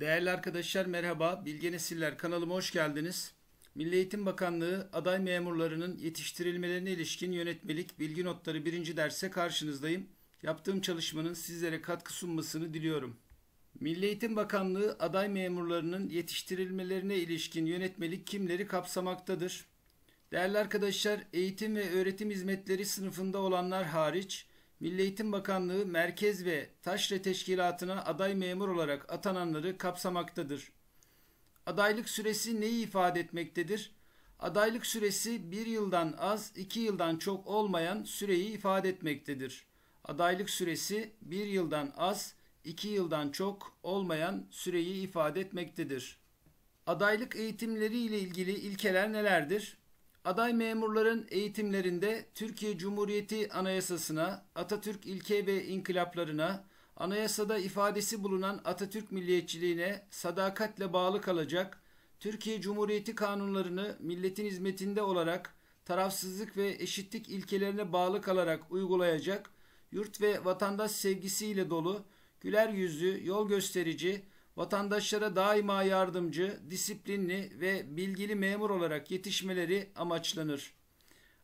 Değerli arkadaşlar merhaba. Bilge Nesiller kanalıma hoş geldiniz. Milli Eğitim Bakanlığı aday memurlarının yetiştirilmelerine ilişkin yönetmelik bilgi notları birinci derse karşınızdayım. Yaptığım çalışmanın sizlere katkı sunmasını diliyorum. Milli Eğitim Bakanlığı aday memurlarının yetiştirilmelerine ilişkin yönetmelik kimleri kapsamaktadır? Değerli arkadaşlar, eğitim ve öğretim hizmetleri sınıfında olanlar hariç Milli Eğitim Bakanlığı Merkez ve Taşra Teşkilatı'na aday memur olarak atananları kapsamaktadır. Adaylık süresi neyi ifade etmektedir? Adaylık süresi bir yıldan az, iki yıldan çok olmayan süreyi ifade etmektedir. Adaylık süresi bir yıldan az, iki yıldan çok olmayan süreyi ifade etmektedir. Adaylık eğitimleri ile ilgili ilkeler nelerdir? Aday memurların eğitimlerinde Türkiye Cumhuriyeti Anayasası'na, Atatürk ilke ve inkılaplarına, anayasada ifadesi bulunan Atatürk milliyetçiliğine sadakatle bağlı kalacak, Türkiye Cumhuriyeti kanunlarını milletin hizmetinde olarak tarafsızlık ve eşitlik ilkelerine bağlı kalarak uygulayacak, yurt ve vatandaş sevgisiyle dolu, güler yüzlü, yol gösterici, vatandaşlara daima yardımcı, disiplinli ve bilgili memur olarak yetişmeleri amaçlanır.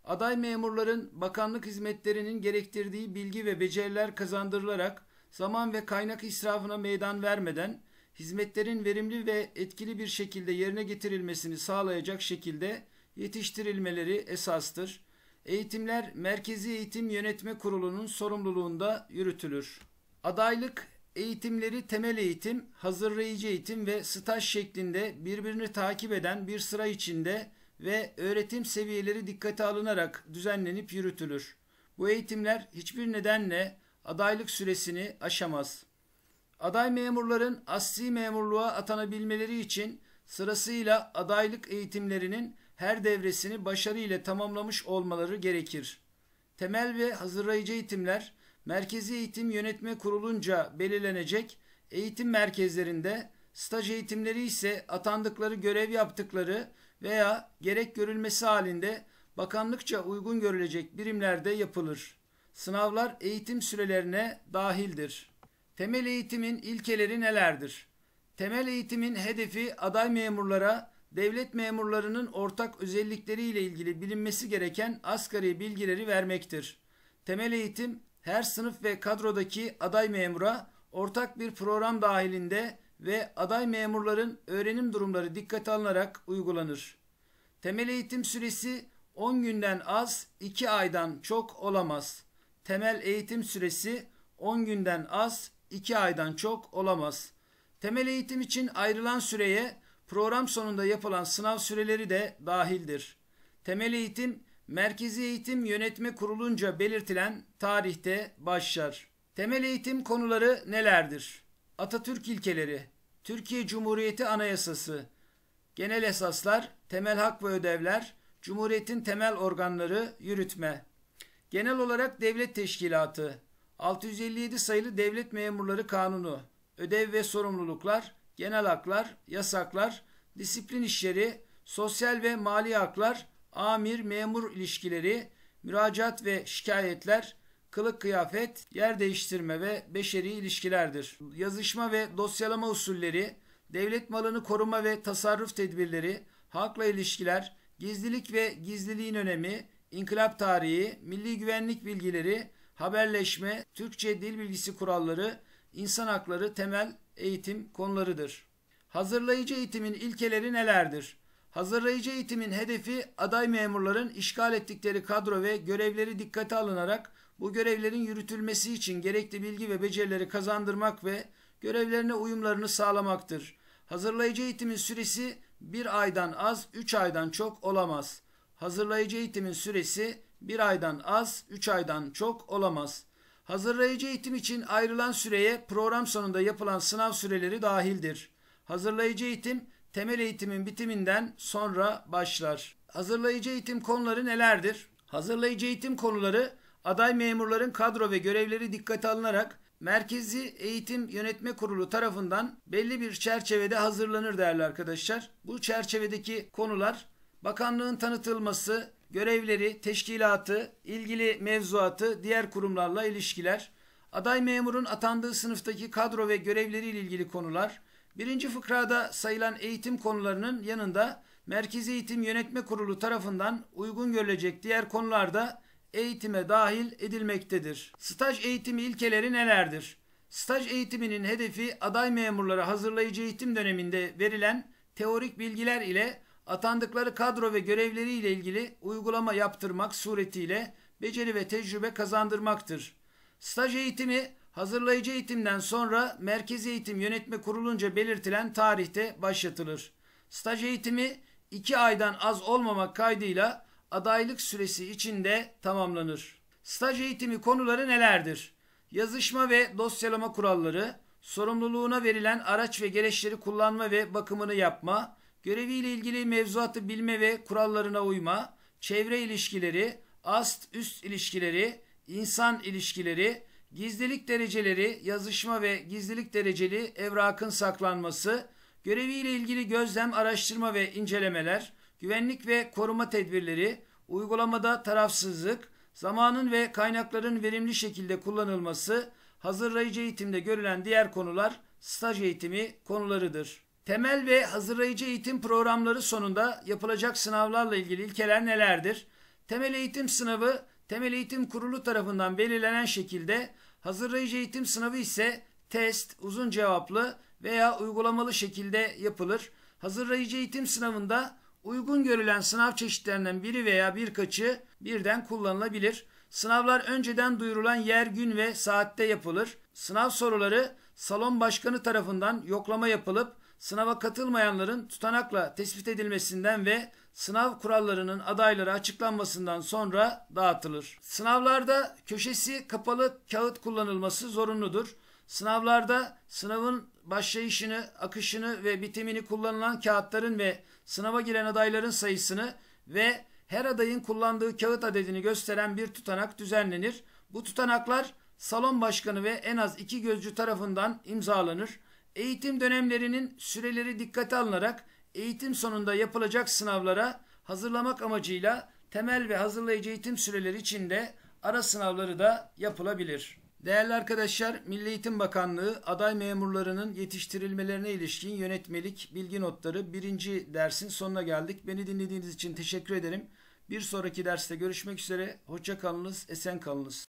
Aday memurların bakanlık hizmetlerinin gerektirdiği bilgi ve beceriler kazandırılarak zaman ve kaynak israfına meydan vermeden hizmetlerin verimli ve etkili bir şekilde yerine getirilmesini sağlayacak şekilde yetiştirilmeleri esastır. Eğitimler Merkezi Eğitim Yönetme Kurulu'nun sorumluluğunda yürütülür. Adaylık Eğitimleri temel eğitim, hazırlayıcı eğitim ve staj şeklinde birbirini takip eden bir sıra içinde ve öğretim seviyeleri dikkate alınarak düzenlenip yürütülür. Bu eğitimler hiçbir nedenle adaylık süresini aşamaz. Aday memurların asli memurluğa atanabilmeleri için sırasıyla adaylık eğitimlerinin her devresini başarıyla tamamlamış olmaları gerekir. Temel ve hazırlayıcı eğitimler Merkezi Eğitim Yönetme Kurulunca belirlenecek eğitim merkezlerinde staj eğitimleri ise atandıkları görev yaptıkları veya gerek görülmesi halinde bakanlıkça uygun görülecek birimlerde yapılır. Sınavlar eğitim sürelerine dahildir. Temel eğitimin ilkeleri nelerdir? Temel eğitimin hedefi aday memurlara devlet memurlarının ortak özellikleriyle ilgili bilinmesi gereken asgari bilgileri vermektir. Temel eğitim her sınıf ve kadrodaki aday memura ortak bir program dahilinde ve aday memurların öğrenim durumları dikkate alınarak uygulanır. Temel eğitim süresi 10 günden az, 2 aydan çok olamaz. Temel eğitim süresi 10 günden az, 2 aydan çok olamaz. Temel eğitim için ayrılan süreye program sonunda yapılan sınav süreleri de dahildir. Temel eğitim Merkezi Eğitim Yönetme Kurulunca belirtilen tarihte başlar. Temel eğitim konuları nelerdir? Atatürk ilkeleri, Türkiye Cumhuriyeti Anayasası, genel esaslar, temel hak ve ödevler, Cumhuriyetin temel organları, yürütme. Genel olarak devlet teşkilatı, 657 sayılı Devlet Memurları Kanunu, ödev ve sorumluluklar, genel haklar, yasaklar, disiplin işleri, sosyal ve mali haklar, amir-memur ilişkileri, müracaat ve şikayetler, kılık kıyafet, yer değiştirme ve beşeri ilişkilerdir. Yazışma ve dosyalama usulleri, devlet malını koruma ve tasarruf tedbirleri, halkla ilişkiler, gizlilik ve gizliliğin önemi, inkılap tarihi, milli güvenlik bilgileri, haberleşme, Türkçe dil bilgisi kuralları, insan hakları temel eğitim konularıdır. Hazırlayıcı eğitimin ilkeleri nelerdir? Hazırlayıcı eğitimin hedefi aday memurların işgal ettikleri kadro ve görevleri dikkate alınarak bu görevlerin yürütülmesi için gerekli bilgi ve becerileri kazandırmak ve görevlerine uyumlarını sağlamaktır. Hazırlayıcı eğitimin süresi bir aydan az, üç aydan çok olamaz. Hazırlayıcı eğitimin süresi bir aydan az, üç aydan çok olamaz. Hazırlayıcı eğitim için ayrılan süreye program sonunda yapılan sınav süreleri dahildir. Hazırlayıcı eğitim temel eğitimin bitiminden sonra başlar. Hazırlayıcı eğitim konuları nelerdir? Hazırlayıcı eğitim konuları aday memurların kadro ve görevleri dikkate alınarak Merkezi Eğitim Yönetme Kurulu tarafından belli bir çerçevede hazırlanır değerli arkadaşlar. Bu çerçevedeki konular bakanlığın tanıtılması, görevleri, teşkilatı, ilgili mevzuatı, diğer kurumlarla ilişkiler, aday memurun atandığı sınıftaki kadro ve görevleriyle ilgili konular, Birinci fıkrada sayılan eğitim konularının yanında Merkezi Eğitim Yönetme Kurulu tarafından uygun görülecek diğer konularda eğitime dahil edilmektedir. Staj eğitimi ilkeleri nelerdir? Staj eğitiminin hedefi aday memurlara hazırlayıcı eğitim döneminde verilen teorik bilgiler ile atandıkları kadro ve görevleri ile ilgili uygulama yaptırmak suretiyle beceri ve tecrübe kazandırmaktır. Staj eğitimi Hazırlayıcı eğitimden sonra Merkezi Eğitim Yönetme Kurulunca belirtilen tarihte başlatılır. Staj eğitimi 2 aydan az olmamak kaydıyla adaylık süresi içinde tamamlanır. Staj eğitimi konuları nelerdir? Yazışma ve dosyalama kuralları, sorumluluğuna verilen araç ve gereçleri kullanma ve bakımını yapma, göreviyle ilgili mevzuatı bilme ve kurallarına uyma, çevre ilişkileri, ast-üst ilişkileri, insan ilişkileri, Gizlilik dereceleri, yazışma ve gizlilik dereceli evrakın saklanması, göreviyle ilgili gözlem, araştırma ve incelemeler, güvenlik ve koruma tedbirleri, uygulamada tarafsızlık, zamanın ve kaynakların verimli şekilde kullanılması, hazırlayıcı eğitimde görülen diğer konular staj eğitimi konularıdır. Temel ve hazırlayıcı eğitim programları sonunda yapılacak sınavlarla ilgili ilkeler nelerdir? Temel eğitim sınavı Temel Eğitim Kurulu tarafından belirlenen şekilde Hazırlayıcı eğitim sınavı ise test, uzun cevaplı veya uygulamalı şekilde yapılır. Hazırlayıcı eğitim sınavında uygun görülen sınav çeşitlerinden biri veya birkaçı birden kullanılabilir. Sınavlar önceden duyurulan yer, gün ve saatte yapılır. Sınav soruları salon başkanı tarafından yoklama yapılıp sınava katılmayanların tutanakla tespit edilmesinden ve sınav kurallarının adaylara açıklanmasından sonra dağıtılır. Sınavlarda köşesi kapalı kağıt kullanılması zorunludur. Sınavlarda sınavın başlayışını, akışını ve bitimini kullanılan kağıtların ve sınava giren adayların sayısını ve her adayın kullandığı kağıt adedini gösteren bir tutanak düzenlenir. Bu tutanaklar salon başkanı ve en az iki gözcü tarafından imzalanır. Eğitim dönemlerinin süreleri dikkate alınarak eğitim sonunda yapılacak sınavlara hazırlamak amacıyla temel ve hazırlayıcı eğitim süreleri içinde ara sınavları da yapılabilir. Değerli arkadaşlar, Milli Eğitim Bakanlığı aday memurlarının yetiştirilmelerine ilişkin yönetmelik bilgi notları birinci dersin sonuna geldik. Beni dinlediğiniz için teşekkür ederim. Bir sonraki derste görüşmek üzere. Hoşça kalınız, esen kalınız.